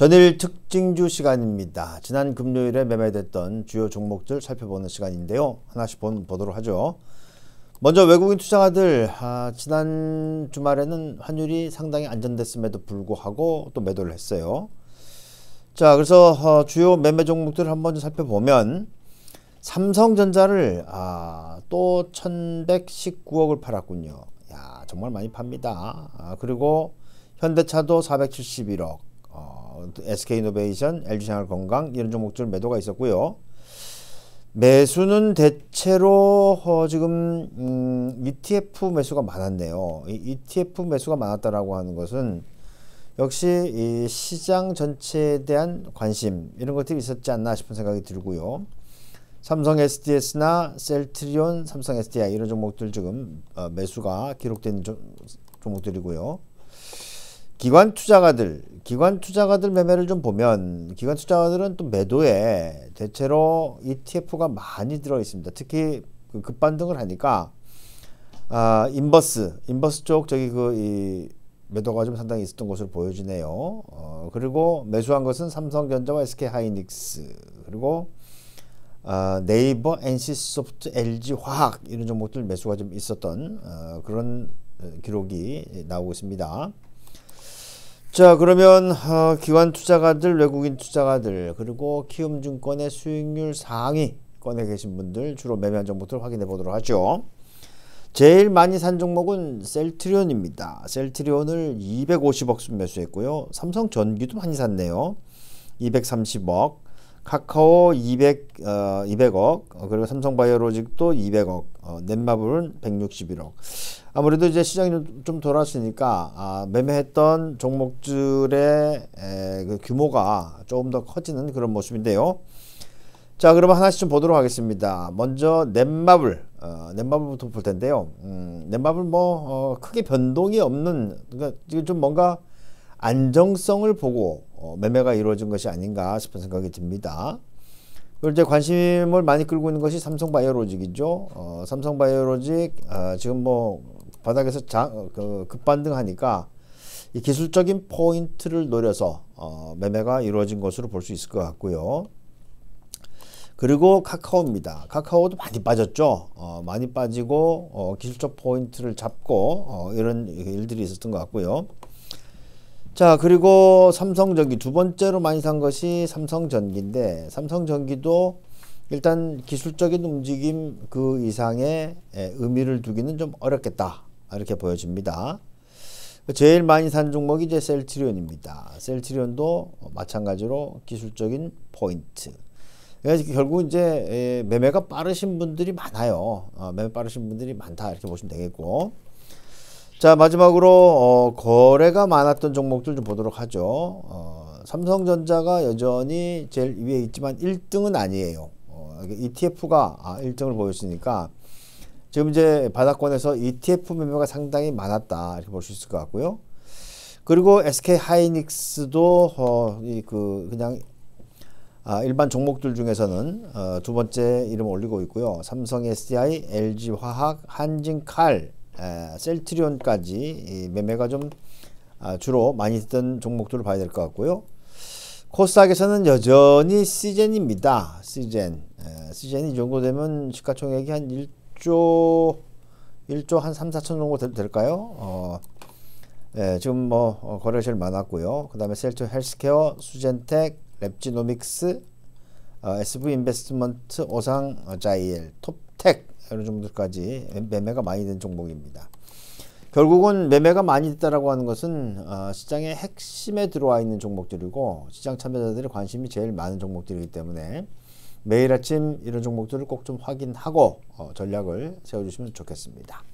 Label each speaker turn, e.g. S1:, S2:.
S1: 전일 특징주 시간입니다. 지난 금요일에 매매됐던 주요 종목들 살펴보는 시간인데요. 하나씩 본, 보도록 하죠. 먼저 외국인 투자자들 아, 지난 주말에는 환율이 상당히 안정됐음에도 불구하고 또 매도를 했어요. 자, 그래서 어, 주요 매매 종목들을 한번 살펴보면 삼성전자를 아, 또 1119억을 팔았군요. 야, 정말 많이 팝니다. 아, 그리고 현대차도 471억, SK이노베이션, LG생활건강 이런 종목들 매도가 있었고요. 매수는 대체로 어, 지금 음, ETF 매수가 많았네요. 이 ETF 매수가 많았다라고 하는 것은 역시 이 시장 전체에 대한 관심 이런 것들이 있었지 않나 싶은 생각이 들고요. 삼성 SDS나 셀트리온, 삼성 SDI 이런 종목들 지금 어, 매수가 기록된 종목들이고요. 기관 투자가들 기관 투자가들 매매를 좀 보면 기관 투자가들은 또 매도에 대체로 ETF가 많이 들어 있습니다. 특히 그 급반등을 하니까 아, 인버스, 인버스 쪽 저기 그이 매도가 좀 상당히 있었던 것으로 보여지네요. 어, 그리고 매수한 것은 삼성전자와 SK하이닉스 그리고 어, 네이버, NC소프트, LG화학 이런 종목들 매수가 좀 있었던 어, 그런 어, 기록이 나오고 있습니다. 자 그러면 어, 기관 투자가들 외국인 투자가들 그리고 키움증권의 수익률 상위권에 계신 분들 주로 매매한 정보들 확인해 보도록 하죠 제일 많이 산 종목은 셀트리온입니다 셀트리온을 250억 순매수했고요 삼성전기도 많이 샀네요 230억 카카오 200, 어, 200억, 어, 그리고 삼성바이오로직도 200억, 어, 넷마블은 161억. 아무래도 이제 시장이 좀, 좀 돌았으니까 아, 매매했던 종목들의 에, 그 규모가 조금 더 커지는 그런 모습인데요. 자, 그러면 하나씩 좀 보도록 하겠습니다. 먼저 넷마블, 어, 넷마블부터 볼 텐데요. 음, 넷마블 뭐 어, 크게 변동이 없는, 그러니까 지금 좀 뭔가 안정성을 보고 어, 매매가 이루어진 것이 아닌가 싶은 생각이 듭니다. 그리고 이제 관심을 많이 끌고 있는 것이 삼성바이오로직이죠. 어, 삼성바이오로직 어, 지금 뭐 바닥에서 자, 어, 그 급반등하니까 이 기술적인 포인트를 노려서 어, 매매가 이루어진 것으로 볼 수 있을 것 같고요. 그리고 카카오입니다. 카카오도 많이 빠졌죠. 어, 많이 빠지고 어, 기술적 포인트를 잡고 어, 이런 일들이 있었던 것 같고요. 자 그리고 삼성전기 두 번째로 많이 산 것이 삼성전기인데 삼성전기도 일단 기술적인 움직임 그 이상의 예, 의미를 두기는 좀 어렵겠다 이렇게 보여집니다. 제일 많이 산 종목이 이제 셀트리온입니다. 셀트리온도 마찬가지로 기술적인 포인트. 그러니 결국 이제 예, 매매가 빠르신 분들이 많아요. 어, 매매 빠르신 분들이 많다 이렇게 보시면 되겠고. 자 마지막으로 어, 거래가 많았던 종목들 좀 보도록 하죠. 어, 삼성전자가 여전히 제일 위에 있지만 1등은 아니에요. 어, ETF가 아, 1등을 보였으니까 지금 이제 바닥권에서 ETF 매매가 상당히 많았다 이렇게 볼 수 있을 것 같고요. 그리고 SK 하이닉스도 어, 그 그냥 아, 일반 종목들 중에서는 어, 두 번째 이름 올리고 있고요. 삼성 SDI, LG 화학, 한진칼 셀트리온까지 매매가 좀 아, 주로 많이 했던 종목들을 봐야 될 것 같고요. 코스닥에서는 여전히 시젠입니다. 시젠. 시젠이 이 정도 되면 시가총액이 한 1조, 1조 한 3, 4천 정도 될, 까요 어, 예, 지금 뭐, 어, 거래가 많았고요. 그 다음에 셀트 헬스케어, 수젠텍, 랩지노믹스, 어, SV 인베스트먼트, 오상, 어, 자이엘, 톱텍, 이런 정도까지 매매가 많이 된 종목입니다. 결국은 매매가 많이 됐다라고 하는 것은 어, 시장의 핵심에 들어와 있는 종목들이고 시장 참여자들의 관심이 제일 많은 종목들이기 때문에 매일 아침 이런 종목들을 꼭 좀 확인하고 어, 전략을 세워주시면 좋겠습니다.